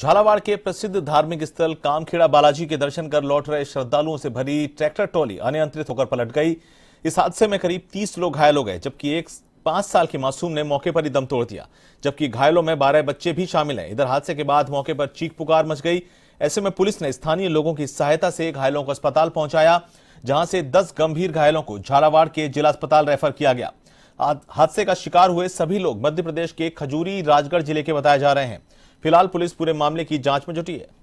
झालावाड़ के प्रसिद्ध धार्मिक स्थल कामखेड़ा बालाजी के दर्शन कर लौट रहे श्रद्धालुओं से भरी ट्रैक्टर ट्रॉली अनियंत्रित होकर पलट गई इस हादसे में करीब 30 लोग घायल हो गए जबकि एक पांच साल के मासूम ने मौके पर ही दम तोड़ दिया जबकि घायलों में बारह बच्चे भी शामिल हैं इधर हादसे के बाद मौके पर चीख पुकार मच गई ऐसे में पुलिस ने स्थानीय लोगों की सहायता से घायलों को अस्पताल पहुंचाया जहां से दस गंभीर घायलों को झालावाड़ के जिला अस्पताल रेफर किया गया हादसे का शिकार हुए सभी लोग मध्य प्रदेश के खजूरी राजगढ़ जिले के बताए जा रहे हैं फिलहाल पुलिस पूरे मामले की जांच में जुटी है